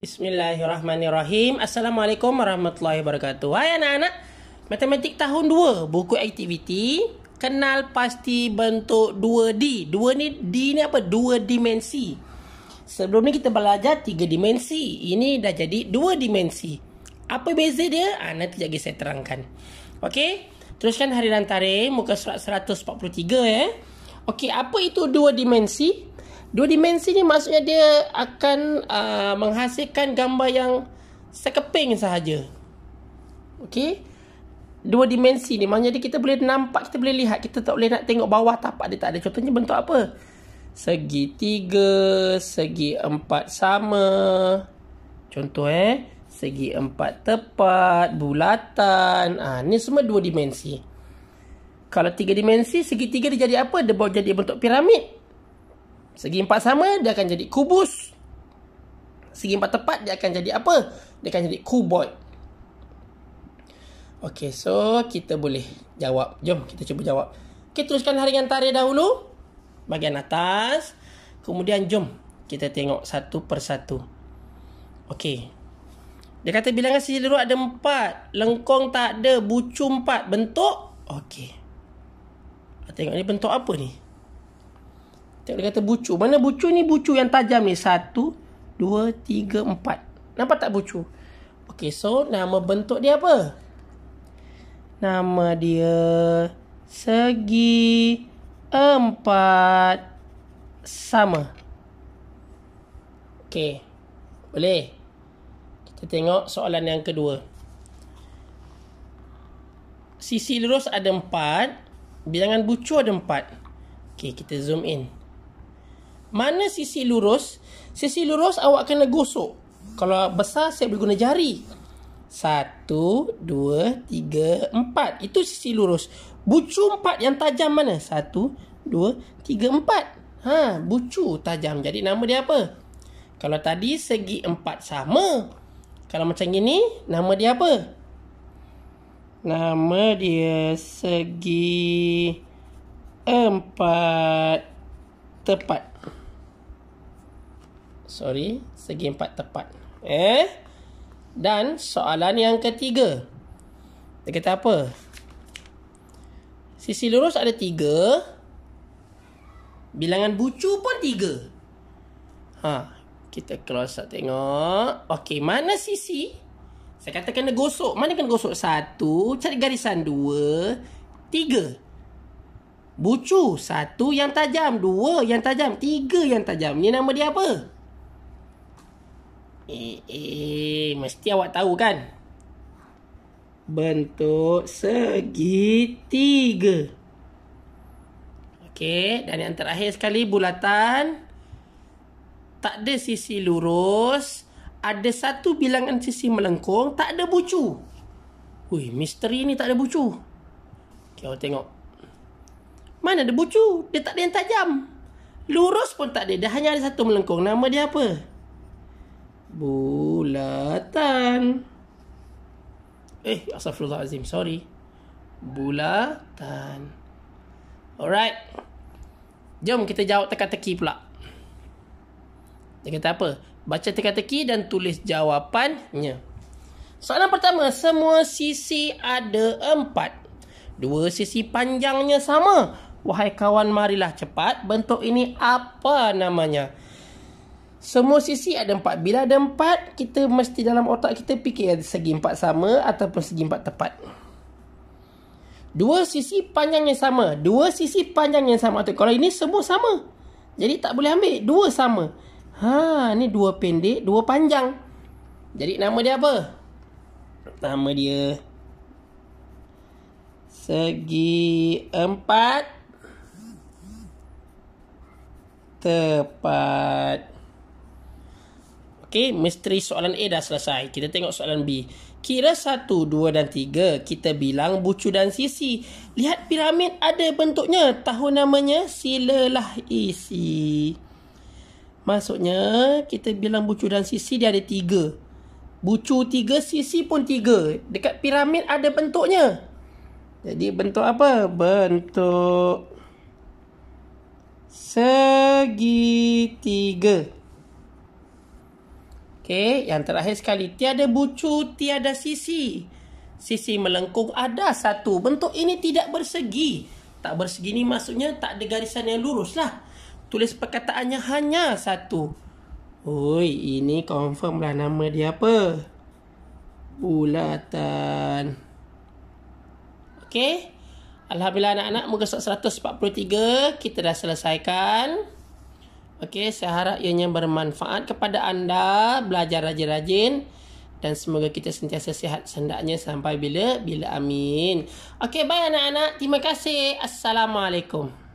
Bismillahirrahmanirrahim. Assalamualaikum warahmatullahi wabarakatuh. Hai anak-anak. Matematik tahun 2, buku aktiviti. Kenal pasti bentuk 2D. 2 ni, D ni apa? 2 dimensi. Sebelum ni kita belajar 3 dimensi. Ini dah jadi 2 dimensi. Apa beza dia? Ha, nanti lagi saya terangkan. Okey. Teruskan hari dan tarikh. Muka surat 143 eh. Ya. Okey, apa itu 2 dimensi? Dua dimensi ni maksudnya dia akan uh, menghasilkan gambar yang sekeping sahaja. Okey. Dua dimensi ni maknanya kita boleh nampak, kita boleh lihat. Kita tak boleh nak tengok bawah tapak dia tak ada. Contohnya bentuk apa? Segi tiga, segi empat sama. Contoh eh. Segi empat tepat, bulatan. Ah, ha, ni semua dua dimensi. Kalau tiga dimensi, segi tiga dia jadi apa? Dia boleh jadi bentuk piramid. Segi empat sama, dia akan jadi kubus. Segi empat tepat, dia akan jadi apa? Dia akan jadi kuboid. Okay, so kita boleh jawab. Jom, kita cuba jawab. Okay, teruskan haringan tarikh dahulu. Bagian atas. Kemudian, jom. Kita tengok satu persatu. Okay. Dia kata bilangan sisi luar ada empat. Lengkong tak ada. Bucu empat. Bentuk? Okay. Tengok ni bentuk apa ni? Macam dia kata bucu. Mana bucu ni? Bucu yang tajam ni. Satu, dua, tiga, empat. Nampak tak bucu? Okay, so nama bentuk dia apa? Nama dia segi empat sama. Okay, boleh? Kita tengok soalan yang kedua. Sisi lurus ada empat. Bilangan bucu ada empat. Okay, kita zoom in mana sisi lurus sisi lurus awak kena gosok kalau besar saya boleh guna jari satu dua tiga empat itu sisi lurus bucu empat yang tajam mana satu dua tiga empat ha bucu tajam jadi nama dia apa kalau tadi segi empat sama kalau macam ini, nama dia apa nama dia segi empat tepat sorry segi empat tepat eh dan soalan yang ketiga dia kata apa sisi lurus ada tiga bilangan bucu pun tiga ha kita close up tengok okey mana sisi saya kata kena gosok mana kena gosok satu cari garisan dua tiga Bucu, satu yang tajam, dua yang tajam, tiga yang tajam. Ini nama dia apa? Eh, eh, mesti awak tahu kan? Bentuk segitiga. Okey, dan yang terakhir sekali bulatan tak ada sisi lurus, ada satu bilangan sisi melengkung, tak ada bucu. Hui, misteri ni tak ada bucu. Okey, awak tengok. Mana ada bucu? Dia tak ada yang tajam. Lurus pun tak ada. Dia hanya ada satu melengkung. Nama dia apa? bulatan eh astagfirullahalazim sorry bulatan alright jom kita jawab teka-teki pula dia kata apa baca teka-teki dan tulis jawapannya soalan pertama semua sisi ada empat dua sisi panjangnya sama wahai kawan marilah cepat bentuk ini apa namanya semua sisi ada empat. Bila ada empat, kita mesti dalam otak kita fikir ada segi empat sama ataupun segi empat tepat. Dua sisi panjang yang sama. Dua sisi panjang yang sama. Atau kalau ini semua sama. Jadi tak boleh ambil. Dua sama. Ha, ni dua pendek, dua panjang. Jadi nama dia apa? Nama dia... Segi empat... Tepat... Okey, misteri soalan A dah selesai. Kita tengok soalan B. Kira 1, 2 dan 3. Kita bilang bucu dan sisi. Lihat piramid ada bentuknya. Tahu namanya? Silalah isi. Maksudnya, kita bilang bucu dan sisi dia ada 3. Bucu 3, sisi pun 3. Dekat piramid ada bentuknya. Jadi bentuk apa? Bentuk segitiga. Okey, yang terakhir sekali. Tiada bucu, tiada sisi. Sisi melengkung ada satu. Bentuk ini tidak bersegi. Tak bersegi ni maksudnya tak ada garisan yang lurus lah. Tulis perkataannya hanya satu. Oi, ini confirm lah nama dia apa. Bulatan. Okey. Alhamdulillah anak-anak. Muka sok 143. Kita dah selesaikan. Okey, saya harap ianya bermanfaat kepada anda. Belajar rajin-rajin. Dan semoga kita sentiasa sihat sendaknya sampai bila? Bila amin. Okey, bye anak-anak. Terima kasih. Assalamualaikum.